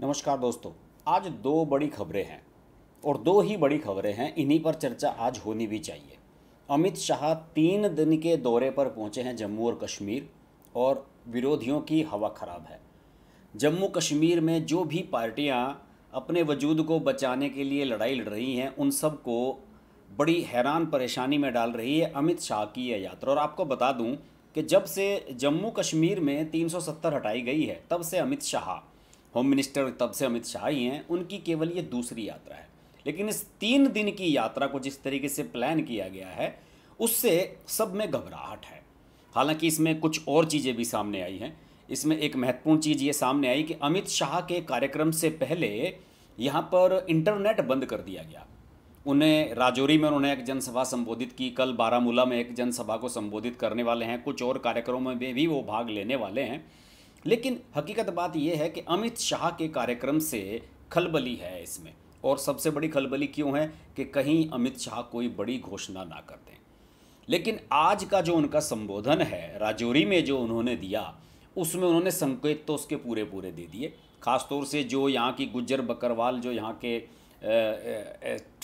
नमस्कार दोस्तों आज दो बड़ी खबरें हैं और दो ही बड़ी खबरें हैं इन्हीं पर चर्चा आज होनी भी चाहिए अमित शाह तीन दिन के दौरे पर पहुंचे हैं जम्मू और कश्मीर और विरोधियों की हवा खराब है जम्मू कश्मीर में जो भी पार्टियां अपने वजूद को बचाने के लिए लड़ाई लड़ रही हैं उन सबको बड़ी हैरान परेशानी में डाल रही है अमित शाह की यह यात्रा और आपको बता दूं कि जब से जम्मू कश्मीर में 370 हटाई गई है तब से अमित शाह होम मिनिस्टर तब से अमित शाह ही हैं उनकी केवल ये दूसरी यात्रा है लेकिन इस तीन दिन की यात्रा को जिस तरीके से प्लान किया गया है उससे सब में घबराहट है हालांकि इसमें कुछ और चीज़ें भी सामने आई हैं इसमें एक महत्वपूर्ण चीज़ ये सामने आई कि अमित शाह के कार्यक्रम से पहले यहाँ पर इंटरनेट बंद कर दिया गया उन्हें राजौरी में उन्होंने एक जनसभा संबोधित की कल बारामूला में एक जनसभा को संबोधित करने वाले हैं कुछ और कार्यक्रमों में भी वो भाग लेने वाले हैं लेकिन हकीकत बात यह है कि अमित शाह के कार्यक्रम से खलबली है इसमें और सबसे बड़ी खलबली क्यों है कि कहीं अमित शाह कोई बड़ी घोषणा ना कर दें लेकिन आज का जो उनका संबोधन है राजौरी में जो उन्होंने दिया उसमें उन्होंने संकेत तो उसके पूरे पूरे दे दिए खासतौर से जो यहाँ की गुज्जर बकरवाल जो यहाँ के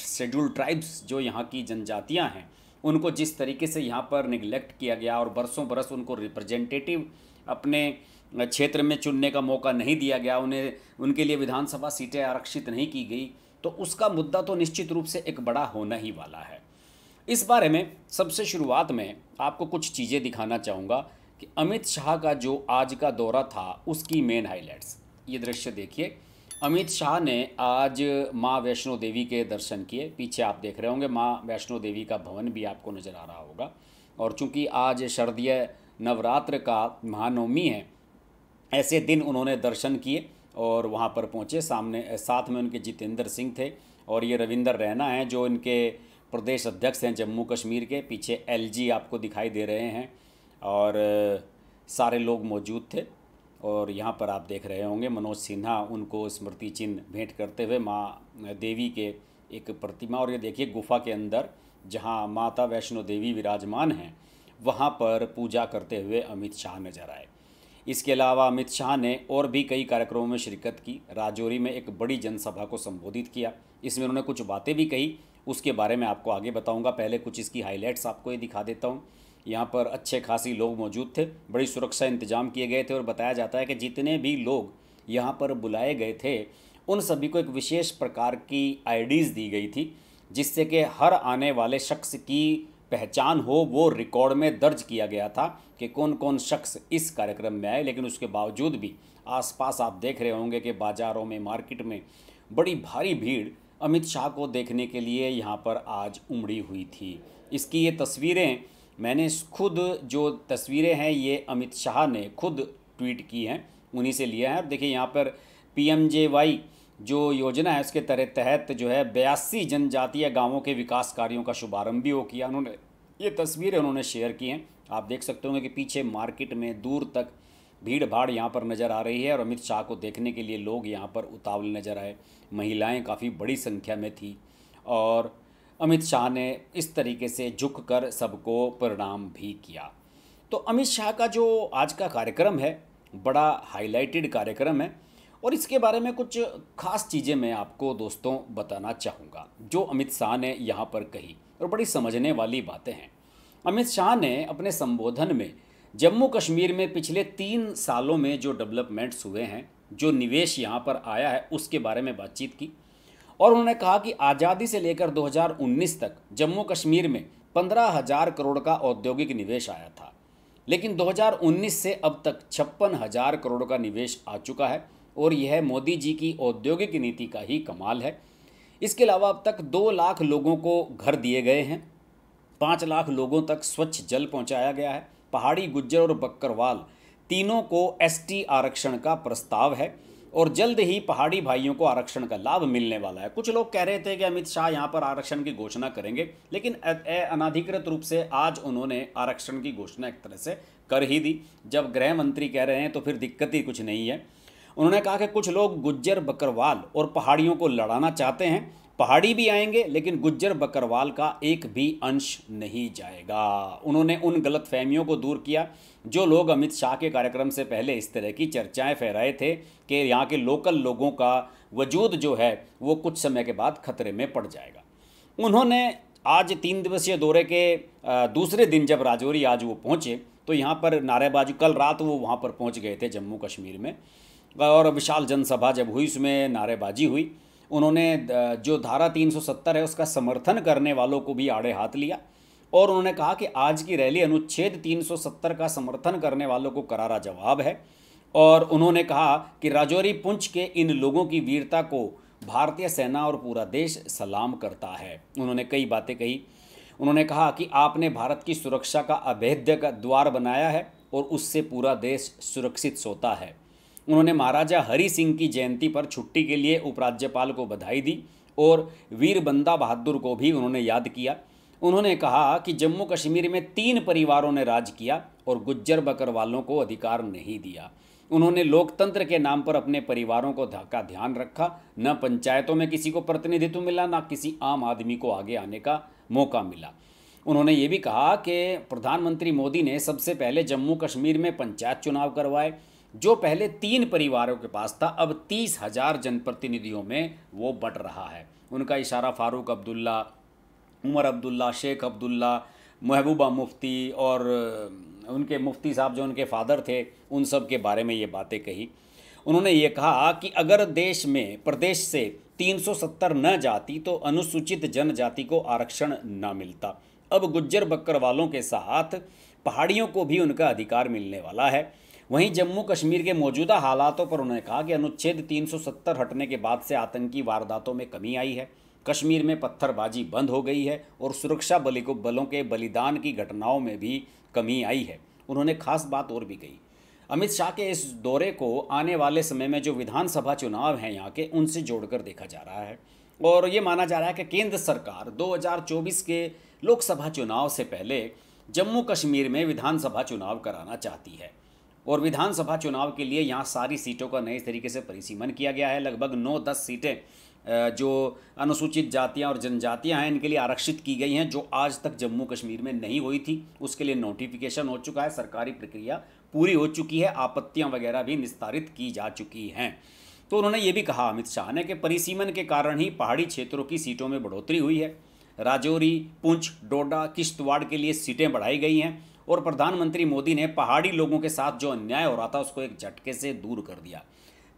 शेड्यूल ट्राइब्स जो यहाँ की जनजातियाँ हैं उनको जिस तरीके से यहाँ पर निगलेक्ट किया गया और बरसों बरस उनको रिप्रेजेंटेटिव अपने क्षेत्र में चुनने का मौका नहीं दिया गया उन्हें उनके लिए विधानसभा सीटें आरक्षित नहीं की गई तो उसका मुद्दा तो निश्चित रूप से एक बड़ा होना ही वाला है इस बारे में सबसे शुरुआत में आपको कुछ चीज़ें दिखाना चाहूँगा कि अमित शाह का जो आज का दौरा था उसकी मेन हाइलाइट्स ये दृश्य देखिए अमित शाह ने आज माँ वैष्णो देवी के दर्शन किए पीछे आप देख रहे होंगे माँ वैष्णो देवी का भवन भी आपको नज़र आ रहा होगा और चूंकि आज शरदीय नवरात्र का महानवमी है ऐसे दिन उन्होंने दर्शन किए और वहाँ पर पहुँचे सामने साथ में उनके जितेंद्र सिंह थे और ये रविंदर रैना हैं जो इनके प्रदेश अध्यक्ष हैं जम्मू कश्मीर के पीछे एलजी आपको दिखाई दे रहे हैं और सारे लोग मौजूद थे और यहाँ पर आप देख रहे होंगे मनोज सिन्हा उनको स्मृति चिन्ह भेंट करते हुए माँ देवी के एक प्रतिमा और ये देखिए गुफा के अंदर जहाँ माता वैष्णो देवी विराजमान हैं वहाँ पर पूजा करते हुए अमित शाह नजर आए इसके अलावा अमित शाह ने और भी कई कार्यक्रमों में शिरकत की राजौरी में एक बड़ी जनसभा को संबोधित किया इसमें उन्होंने कुछ बातें भी कही उसके बारे में आपको आगे बताऊंगा पहले कुछ इसकी हाईलाइट्स आपको ये दिखा देता हूँ यहाँ पर अच्छे खासी लोग मौजूद थे बड़ी सुरक्षा इंतजाम किए गए थे और बताया जाता है कि जितने भी लोग यहाँ पर बुलाए गए थे उन सभी को एक विशेष प्रकार की आईडीज़ दी गई थी जिससे कि हर आने वाले शख्स की पहचान हो वो रिकॉर्ड में दर्ज किया गया था कि कौन कौन शख्स इस कार्यक्रम में आए लेकिन उसके बावजूद भी आसपास आप देख रहे होंगे कि बाज़ारों में मार्केट में बड़ी भारी भीड़ अमित शाह को देखने के लिए यहाँ पर आज उमड़ी हुई थी इसकी ये तस्वीरें मैंने खुद जो तस्वीरें हैं ये अमित शाह ने खुद ट्वीट की हैं उन्हीं से लिया है देखिए यहाँ पर पी जो योजना है उसके तरह तहत जो है बयासी जनजातीय गांवों के विकास कार्यों का शुभारंभ भी हो किया उन्होंने ये तस्वीरें उन्होंने शेयर की हैं आप देख सकते होंगे कि पीछे मार्केट में दूर तक भीड़ भाड़ यहाँ पर नज़र आ रही है और अमित शाह को देखने के लिए लोग यहाँ पर उतावले नज़र आए महिलाएँ काफ़ी बड़ी संख्या में थी और अमित शाह ने इस तरीके से झुक कर सबको प्रणाम भी किया तो अमित शाह का जो आज का कार्यक्रम है बड़ा हाईलाइटेड कार्यक्रम है और इसके बारे में कुछ खास चीज़ें मैं आपको दोस्तों बताना चाहूँगा जो अमित शाह ने यहाँ पर कही और बड़ी समझने वाली बातें हैं अमित शाह ने अपने संबोधन में जम्मू कश्मीर में पिछले तीन सालों में जो डेवलपमेंट्स हुए हैं जो निवेश यहाँ पर आया है उसके बारे में बातचीत की और उन्होंने कहा कि आज़ादी से लेकर 2019 तक जम्मू कश्मीर में पंद्रह हज़ार करोड़ का औद्योगिक निवेश आया था लेकिन 2019 से अब तक छप्पन हज़ार करोड़ का निवेश आ चुका है और यह मोदी जी की औद्योगिक नीति का ही कमाल है इसके अलावा अब तक दो लाख लोगों को घर दिए गए हैं पाँच लाख लोगों तक स्वच्छ जल पहुंचाया गया है पहाड़ी गुज्जर और बक्करवाल तीनों को एसटी आरक्षण का प्रस्ताव है और जल्द ही पहाड़ी भाइयों को आरक्षण का लाभ मिलने वाला है कुछ लोग कह रहे थे कि अमित शाह यहाँ पर आरक्षण की घोषणा करेंगे लेकिन अनाधिकृत रूप से आज उन्होंने आरक्षण की घोषणा एक तरह से कर ही दी जब गृह मंत्री कह रहे हैं तो फिर दिक्कत ही कुछ नहीं है उन्होंने कहा कि कुछ लोग गुज्जर बकरवाल और पहाड़ियों को लड़ाना चाहते हैं पहाड़ी भी आएंगे लेकिन गुज्जर बकरवाल का एक भी अंश नहीं जाएगा उन्होंने उन गलत फहमियों को दूर किया जो लोग अमित शाह के कार्यक्रम से पहले इस तरह की चर्चाएं फहराए थे कि यहाँ के लोकल लोगों का वजूद जो है वो कुछ समय के बाद खतरे में पड़ जाएगा उन्होंने आज तीन दिवसीय दौरे के दूसरे दिन जब राजौरी आज वो पहुँचे तो यहाँ पर नारेबाजी कल रात वो वहाँ पर पहुँच गए थे जम्मू कश्मीर में और विशाल जनसभा जब हुई उसमें नारेबाजी हुई उन्होंने जो धारा 370 है उसका समर्थन करने वालों को भी आड़े हाथ लिया और उन्होंने कहा कि आज की रैली अनुच्छेद 370 का समर्थन करने वालों को करारा जवाब है और उन्होंने कहा कि राजौरी पुंछ के इन लोगों की वीरता को भारतीय सेना और पूरा देश सलाम करता है उन्होंने कई बातें कही उन्होंने कहा कि आपने भारत की सुरक्षा का अभेद्य का द्वार बनाया है और उससे पूरा देश सुरक्षित सोता है उन्होंने महाराजा हरि सिंह की जयंती पर छुट्टी के लिए उपराज्यपाल को बधाई दी और वीर बंदा बहादुर को भी उन्होंने याद किया उन्होंने कहा कि जम्मू कश्मीर में तीन परिवारों ने राज किया और गुज्जर बकर वालों को अधिकार नहीं दिया उन्होंने लोकतंत्र के नाम पर अपने परिवारों को का ध्यान रखा न पंचायतों में किसी को प्रतिनिधित्व मिला न किसी आम आदमी को आगे आने का मौका मिला उन्होंने ये भी कहा कि प्रधानमंत्री मोदी ने सबसे पहले जम्मू कश्मीर में पंचायत चुनाव करवाए जो पहले तीन परिवारों के पास था अब तीस हजार जनप्रतिनिधियों में वो बट रहा है उनका इशारा फारूक अब्दुल्ला उमर अब्दुल्ला शेख अब्दुल्ला महबूबा मुफ्ती और उनके मुफ्ती साहब जो उनके फादर थे उन सब के बारे में ये बातें कही उन्होंने ये कहा कि अगर देश में प्रदेश से 370 न जाती तो अनुसूचित जनजाति को आरक्षण न मिलता अब गुज्जर बकरवालों वालों के साथ पहाड़ियों को भी उनका अधिकार मिलने वाला है वहीं जम्मू कश्मीर के मौजूदा हालातों पर उन्होंने कहा कि अनुच्छेद 370 हटने के बाद से आतंकी वारदातों में कमी आई है कश्मीर में पत्थरबाजी बंद हो गई है और सुरक्षा बल को बलों के बलिदान की घटनाओं में भी कमी आई है उन्होंने खास बात और भी कही अमित शाह के इस दौरे को आने वाले समय में जो विधानसभा चुनाव हैं यहाँ के उनसे जोड़कर देखा जा रहा है और ये माना जा रहा है कि केंद्र सरकार 2024 के लोकसभा चुनाव से पहले जम्मू कश्मीर में विधानसभा चुनाव कराना चाहती है और विधानसभा चुनाव के लिए यहाँ सारी सीटों का नए तरीके से परिसीमन किया गया है लगभग नौ दस सीटें जो अनुसूचित जातियाँ और जनजातियाँ हैं इनके लिए आरक्षित की गई हैं जो आज तक जम्मू कश्मीर में नहीं हुई थी उसके लिए नोटिफिकेशन हो चुका है सरकारी प्रक्रिया पूरी हो चुकी है आपत्तियाँ वगैरह भी निस्तारित की जा चुकी हैं तो उन्होंने ये भी कहा अमित शाह ने कि परिसीमन के कारण ही पहाड़ी क्षेत्रों की सीटों में बढ़ोतरी हुई है राजौरी पुंछ डोडा किश्तवाड़ के लिए सीटें बढ़ाई गई हैं और प्रधानमंत्री मोदी ने पहाड़ी लोगों के साथ जो अन्याय हो रहा था उसको एक झटके से दूर कर दिया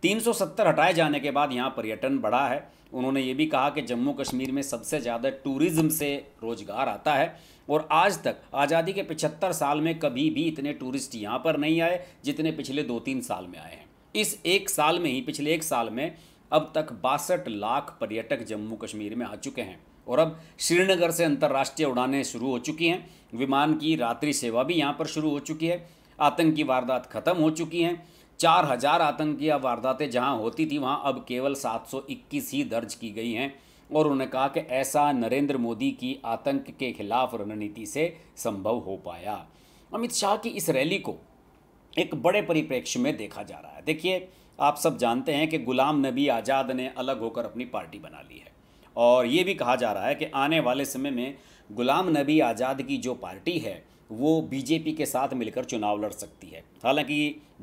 370 हटाए जाने के बाद यहाँ पर्यटन बढ़ा है उन्होंने ये भी कहा कि जम्मू कश्मीर में सबसे ज़्यादा टूरिज्म से रोजगार आता है और आज तक आज़ादी के 75 साल में कभी भी इतने टूरिस्ट यहाँ पर नहीं आए जितने पिछले दो तीन साल में आए हैं इस एक साल में ही पिछले एक साल में अब तक बासठ लाख पर्यटक जम्मू कश्मीर में आ चुके हैं और अब श्रीनगर से अंतर्राष्ट्रीय उड़ानें शुरू हो चुकी हैं विमान की रात्रि सेवा भी यहाँ पर शुरू हो चुकी है आतंकी वारदात खत्म हो चुकी हैं चार हज़ार आतंकी वारदातें जहाँ होती थी वहाँ अब केवल 721 ही दर्ज की गई हैं और उन्होंने कहा कि ऐसा नरेंद्र मोदी की आतंक के खिलाफ रणनीति से संभव हो पाया अमित शाह की इस रैली को एक बड़े परिप्रेक्ष्य में देखा जा रहा है देखिए आप सब जानते हैं कि गुलाम नबी आज़ाद ने अलग होकर अपनी पार्टी बना ली है और ये भी कहा जा रहा है कि आने वाले समय में गुलाम नबी आज़ाद की जो पार्टी है वो बीजेपी के साथ मिलकर चुनाव लड़ सकती है हालांकि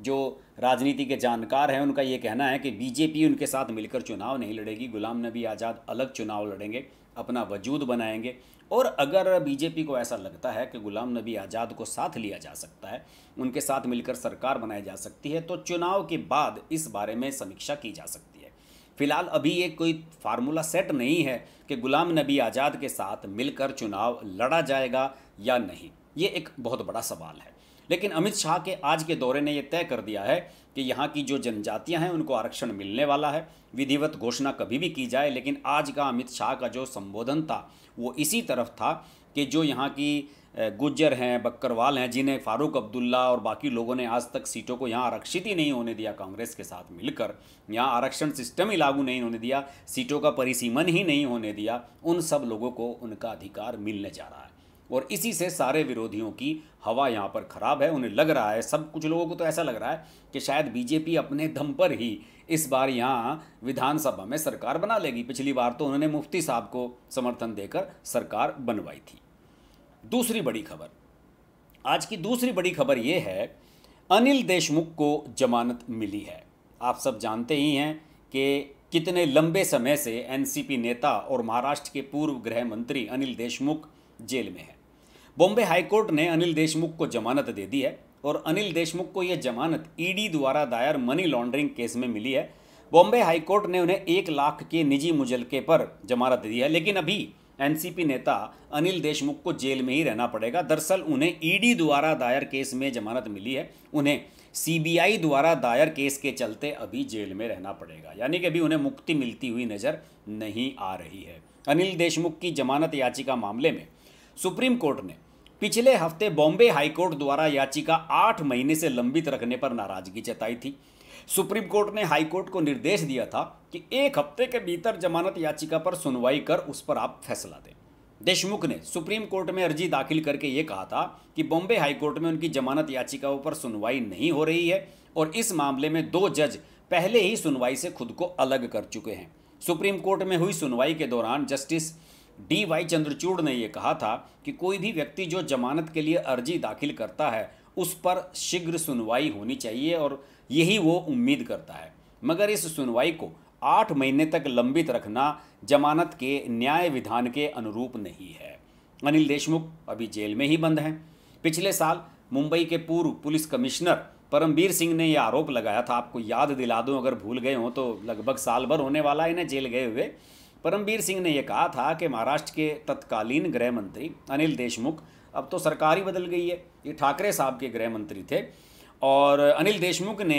जो राजनीति के जानकार हैं उनका ये कहना है कि बीजेपी उनके साथ मिलकर चुनाव नहीं लड़ेगी गुलाम नबी आज़ाद अलग चुनाव लड़ेंगे अपना वजूद बनाएंगे और अगर बीजेपी को ऐसा लगता है कि गुलाम नबी आज़ाद को साथ लिया जा सकता है उनके साथ मिलकर सरकार बनाई जा सकती है तो चुनाव के बाद इस बारे में समीक्षा की जा सकती है फिलहाल अभी ये कोई फार्मूला सेट नहीं है कि गुलाम नबी आज़ाद के साथ मिलकर चुनाव लड़ा जाएगा या नहीं ये एक बहुत बड़ा सवाल है लेकिन अमित शाह के आज के दौरे ने यह तय कर दिया है कि यहाँ की जो जनजातियाँ हैं उनको आरक्षण मिलने वाला है विधिवत घोषणा कभी भी की जाए लेकिन आज का अमित शाह का जो संबोधन था वो इसी तरफ था कि जो यहाँ की गुज्जर हैं बकरवाल हैं जिन्हें फारूक अब्दुल्ला और बाकी लोगों ने आज तक सीटों को यहाँ आरक्षित ही नहीं होने दिया कांग्रेस के साथ मिलकर यहाँ आरक्षण सिस्टम ही लागू नहीं होने दिया सीटों का परिसीमन ही नहीं होने दिया उन सब लोगों को उनका अधिकार मिलने जा रहा है और इसी से सारे विरोधियों की हवा यहाँ पर ख़राब है उन्हें लग रहा है सब कुछ लोगों को तो ऐसा लग रहा है कि शायद बीजेपी अपने दम पर ही इस बार यहाँ विधानसभा में सरकार बना लेगी पिछली बार तो उन्होंने मुफ्ती साहब को समर्थन देकर सरकार बनवाई थी दूसरी बड़ी खबर आज की दूसरी बड़ी खबर ये है अनिल देशमुख को जमानत मिली है आप सब जानते ही हैं कि कितने लंबे समय से एनसीपी नेता और महाराष्ट्र के पूर्व गृह मंत्री अनिल देशमुख जेल में हैं बॉम्बे हाईकोर्ट ने अनिल देशमुख को जमानत दे दी है और अनिल देशमुख को यह जमानत ईडी द्वारा दायर मनी लॉन्ड्रिंग केस में मिली है बॉम्बे हाईकोर्ट ने उन्हें एक लाख के निजी मुजलके पर जमानत दी है लेकिन अभी एनसीपी नेता अनिल देशमुख को जेल में ही रहना पड़ेगा दरअसल उन्हें ईडी द्वारा दायर केस में जमानत मिली है उन्हें सीबीआई द्वारा दायर केस के चलते अभी जेल में रहना पड़ेगा यानी कि अभी उन्हें मुक्ति मिलती हुई नज़र नहीं आ रही है अनिल देशमुख की जमानत याचिका मामले में सुप्रीम कोर्ट ने पिछले हफ्ते बॉम्बे हाईकोर्ट द्वारा याचिका आठ महीने से लंबित रखने पर नाराजगी जताई थी सुप्रीम कोर्ट ने हाई कोर्ट को निर्देश दिया था कि एक हफ्ते के भीतर जमानत याचिका पर सुनवाई कर उस पर आप फैसला दें देशमुख ने सुप्रीम कोर्ट में अर्जी दाखिल करके ये कहा था कि बॉम्बे हाई कोर्ट में उनकी जमानत याचिकाओं पर सुनवाई नहीं हो रही है और इस मामले में दो जज पहले ही सुनवाई से खुद को अलग कर चुके हैं सुप्रीम कोर्ट में हुई सुनवाई के दौरान जस्टिस डी वाई चंद्रचूड़ ने यह कहा था कि कोई भी व्यक्ति जो जमानत के लिए अर्जी दाखिल करता है उस पर शीघ्र सुनवाई होनी चाहिए और यही वो उम्मीद करता है मगर इस सुनवाई को आठ महीने तक लंबित रखना जमानत के न्याय विधान के अनुरूप नहीं है अनिल देशमुख अभी जेल में ही बंद हैं पिछले साल मुंबई के पूर्व पुलिस कमिश्नर परमबीर सिंह ने यह आरोप लगाया था आपको याद दिला दूं अगर भूल गए हों तो लगभग साल भर होने वाला है इन्हें जेल गए हुए परमबीर सिंह ने यह कहा था कि महाराष्ट्र के तत्कालीन गृह मंत्री अनिल देशमुख अब तो सरकार ही बदल गई है ये ठाकरे साहब के गृह मंत्री थे और अनिल देशमुख ने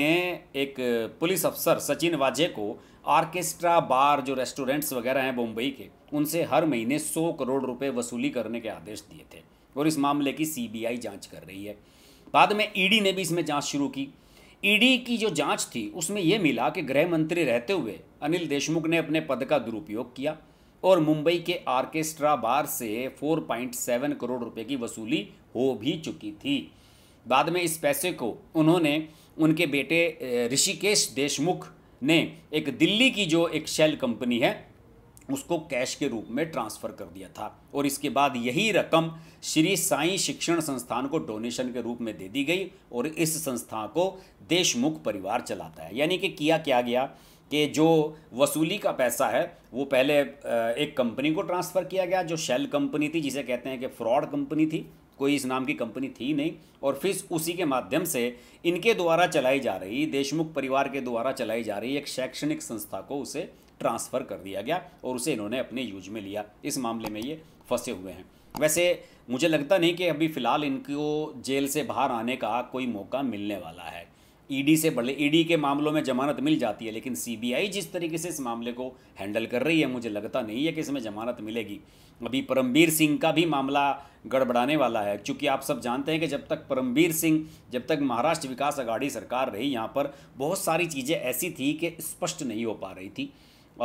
एक पुलिस अफसर सचिन वाजे को आर्केस्ट्रा बार जो रेस्टोरेंट्स वगैरह हैं मुंबई के उनसे हर महीने सौ करोड़ रुपए वसूली करने के आदेश दिए थे और इस मामले की सीबीआई जांच कर रही है बाद में ईडी ने भी इसमें जांच शुरू की ईडी की जो जांच थी उसमें यह मिला कि गृह मंत्री रहते हुए अनिल देशमुख ने अपने पद का दुरुपयोग किया और मुंबई के आर्केस्ट्रा बार से 4.7 करोड़ रुपए की वसूली हो भी चुकी थी बाद में इस पैसे को उन्होंने उनके बेटे ऋषिकेश देशमुख ने एक दिल्ली की जो एक शेल कंपनी है उसको कैश के रूप में ट्रांसफ़र कर दिया था और इसके बाद यही रकम श्री साईं शिक्षण संस्थान को डोनेशन के रूप में दे दी गई और इस संस्था को देशमुख परिवार चलाता है यानी कि किया क्या गया कि जो वसूली का पैसा है वो पहले एक कंपनी को ट्रांसफ़र किया गया जो शेल कंपनी थी जिसे कहते हैं कि फ्रॉड कंपनी थी कोई इस नाम की कंपनी थी नहीं और फिर उसी के माध्यम से इनके द्वारा चलाई जा रही देशमुख परिवार के द्वारा चलाई जा रही एक शैक्षणिक संस्था को उसे ट्रांसफ़र कर दिया गया और उसे इन्होंने अपने यूज में लिया इस मामले में ये फंसे हुए हैं वैसे मुझे लगता नहीं कि अभी फ़िलहाल इनको जेल से बाहर आने का कोई मौका मिलने वाला है ईडी e से बड़े ईडी e के मामलों में जमानत मिल जाती है लेकिन सीबीआई जिस तरीके से इस मामले को हैंडल कर रही है मुझे लगता नहीं है कि इसमें जमानत मिलेगी अभी परमवीर सिंह का भी मामला गड़बड़ाने वाला है क्योंकि आप सब जानते हैं कि जब तक परमवीर सिंह जब तक महाराष्ट्र विकास अघाड़ी सरकार रही यहाँ पर बहुत सारी चीज़ें ऐसी थी कि स्पष्ट नहीं हो पा रही थी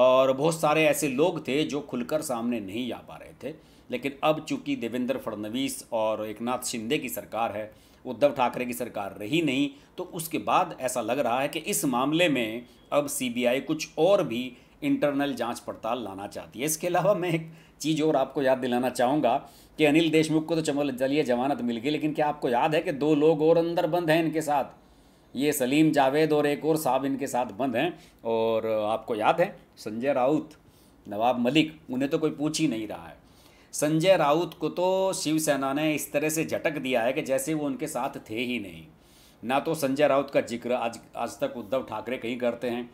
और बहुत सारे ऐसे लोग थे जो खुलकर सामने नहीं आ पा रहे थे लेकिन अब चूंकि देवेंद्र फडणवीस और एक नाथ शिंदे की सरकार है उद्धव ठाकरे की सरकार रही नहीं तो उसके बाद ऐसा लग रहा है कि इस मामले में अब सीबीआई कुछ और भी इंटरनल जांच पड़ताल लाना चाहती है इसके अलावा मैं एक चीज़ और आपको याद दिलाना चाहूँगा कि अनिल देशमुख को तो चमल जलिए जमानत मिल गई लेकिन क्या आपको याद है कि दो लोग और अंदर बंद हैं इनके साथ ये सलीम जावेद और एक और साहब इनके साथ बंद हैं और आपको याद है संजय राउत नवाब मलिक उन्हें तो कोई पूछ ही नहीं रहा है संजय राउत को तो शिवसेना ने इस तरह से झटक दिया है कि जैसे वो उनके साथ थे ही नहीं ना तो संजय राउत का जिक्र आज आज तक उद्धव ठाकरे कहीं करते हैं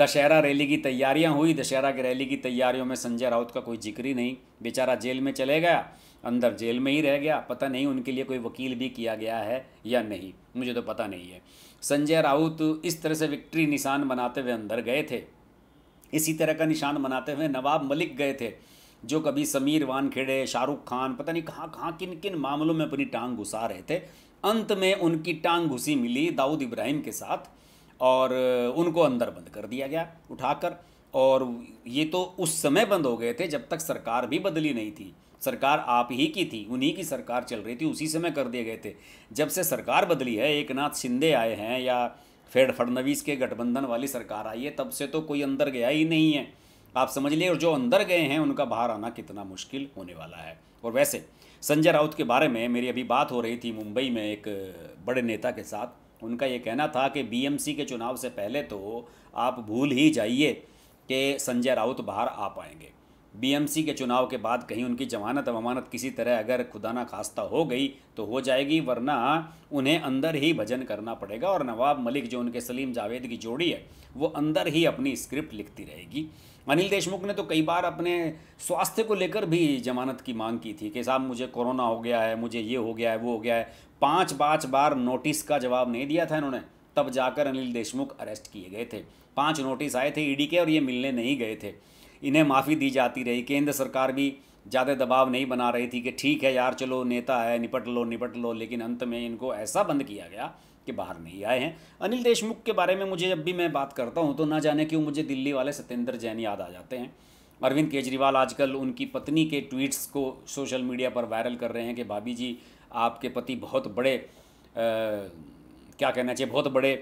दशहरा रैली की तैयारियां हुई दशहरा की रैली की तैयारियों में संजय राउत का कोई जिक्र ही नहीं बेचारा जेल में चले गया अंदर जेल में ही रह गया पता नहीं उनके लिए कोई वकील भी किया गया है या नहीं मुझे तो पता नहीं है संजय राउत इस तरह से विक्ट्री निशान बनाते हुए अंदर गए थे इसी तरह का निशान बनाते हुए नवाब मलिक गए थे जो कभी समीर वानखेड़े शाहरुख खान पता नहीं कहाँ कहाँ किन किन मामलों में अपनी टांग घुसा रहे थे अंत में उनकी टांग घुसी मिली दाऊद इब्राहिम के साथ और उनको अंदर बंद कर दिया गया उठाकर और ये तो उस समय बंद हो गए थे जब तक सरकार भी बदली नहीं थी सरकार आप ही की थी उन्हीं की सरकार चल रही थी उसी समय कर दिए गए थे जब से सरकार बदली है एक नाथ शिंदे आए हैं या फेड फडनवीस के गठबंधन वाली सरकार आई है तब से तो कोई अंदर गया ही नहीं है आप समझ लिए और जो अंदर गए हैं उनका बाहर आना कितना मुश्किल होने वाला है और वैसे संजय राउत के बारे में मेरी अभी बात हो रही थी मुंबई में एक बड़े नेता के साथ उनका ये कहना था कि बीएमसी के चुनाव से पहले तो आप भूल ही जाइए कि संजय राउत बाहर आ पाएंगे बीएमसी के चुनाव के बाद कहीं उनकी जमानत वमानत किसी तरह अगर खुदा ना खास्ता हो गई तो हो जाएगी वरना उन्हें अंदर ही भजन करना पड़ेगा और नवाब मलिक जो उनके सलीम जावेद की जोड़ी है वो अंदर ही अपनी स्क्रिप्ट लिखती रहेगी अनिल देशमुख ने तो कई बार अपने स्वास्थ्य को लेकर भी जमानत की मांग की थी कि साहब मुझे कोरोना हो गया है मुझे ये हो गया है वो हो गया है पाँच पाँच बार नोटिस का जवाब नहीं दिया था इन्होंने तब जाकर अनिल देशमुख अरेस्ट किए गए थे पाँच नोटिस आए थे ईडी के और ये मिलने नहीं गए थे इन्हें माफ़ी दी जाती रही केंद्र सरकार भी ज़्यादा दबाव नहीं बना रही थी कि ठीक है यार चलो नेता है निपट लो निपट लो लेकिन अंत में इनको ऐसा बंद किया गया के बाहर नहीं आए हैं अनिल देशमुख के बारे में मुझे जब भी मैं बात करता हूँ तो ना जाने क्यों मुझे दिल्ली वाले सत्येंद्र जैन याद आ जाते हैं अरविंद केजरीवाल आजकल उनकी पत्नी के ट्वीट्स को सोशल मीडिया पर वायरल कर रहे हैं कि भाभी जी आपके पति बहुत बड़े आ, क्या कहना चाहिए बहुत बड़े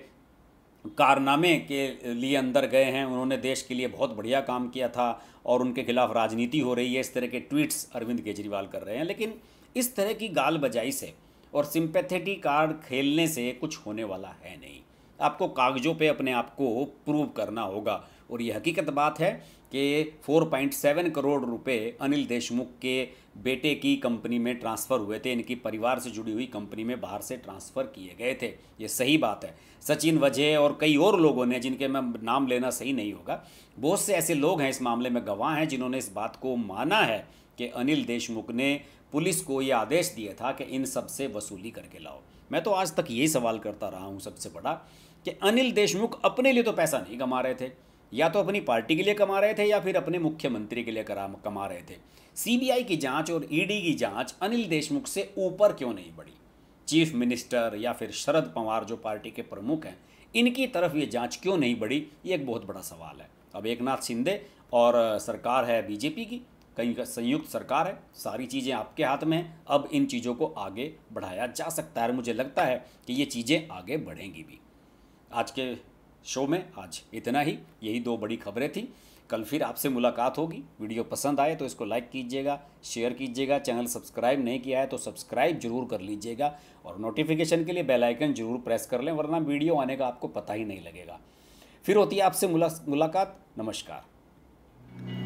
कारनामे के लिए अंदर गए हैं उन्होंने देश के लिए बहुत बढ़िया काम किया था और उनके खिलाफ राजनीति हो रही है इस तरह के ट्वीट्स अरविंद केजरीवाल कर रहे हैं लेकिन इस तरह की गाल बजाई से और सिंपैथेटिक कार्ड खेलने से कुछ होने वाला है नहीं आपको कागजों पे अपने आप को प्रूव करना होगा और यह हकीकत बात है कि 4.7 करोड़ रुपए अनिल देशमुख के बेटे की कंपनी में ट्रांसफ़र हुए थे इनकी परिवार से जुड़ी हुई कंपनी में बाहर से ट्रांसफ़र किए गए थे ये सही बात है सचिन वजह और कई और लोगों ने जिनके मैं नाम लेना सही नहीं होगा बहुत से ऐसे लोग हैं इस मामले में गवाह हैं जिन्होंने इस बात को माना है कि अनिल देशमुख ने पुलिस को ये आदेश दिया था कि इन सब से वसूली करके लाओ मैं तो आज तक यही सवाल करता रहा हूँ सबसे बड़ा कि अनिल देशमुख अपने लिए तो पैसा नहीं कमा रहे थे या तो अपनी पार्टी के लिए कमा रहे थे या फिर अपने मुख्यमंत्री के लिए करा कमा रहे थे सीबीआई की जांच और ईडी e की जांच अनिल देशमुख से ऊपर क्यों नहीं बढ़ी चीफ मिनिस्टर या फिर शरद पवार जो पार्टी के प्रमुख हैं इनकी तरफ ये जांच क्यों नहीं बढ़ी ये एक बहुत बड़ा सवाल है अब एक नाथ शिंदे और सरकार है बीजेपी की कई का संयुक्त सरकार है सारी चीज़ें आपके हाथ में हैं अब इन चीज़ों को आगे बढ़ाया जा सकता है और मुझे लगता है कि ये चीज़ें आगे बढ़ेंगी भी आज के शो में आज इतना ही यही दो बड़ी खबरें थी कल फिर आपसे मुलाकात होगी वीडियो पसंद आए तो इसको लाइक कीजिएगा शेयर कीजिएगा चैनल सब्सक्राइब नहीं किया है तो सब्सक्राइब जरूर कर लीजिएगा और नोटिफिकेशन के लिए बेल आइकन जरूर प्रेस कर लें वरना वीडियो आने का आपको पता ही नहीं लगेगा फिर होती है आपसे मुला, मुलाकात नमस्कार